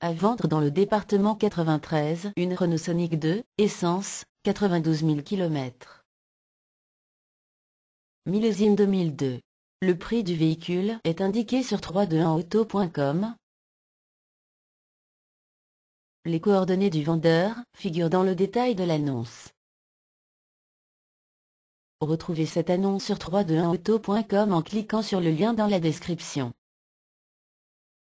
À vendre dans le département 93 une Renault Sonic 2, essence, 92 000 km. Millésime 2002. Le prix du véhicule est indiqué sur 321auto.com. Les coordonnées du vendeur figurent dans le détail de l'annonce. Retrouvez cette annonce sur 321auto.com en cliquant sur le lien dans la description.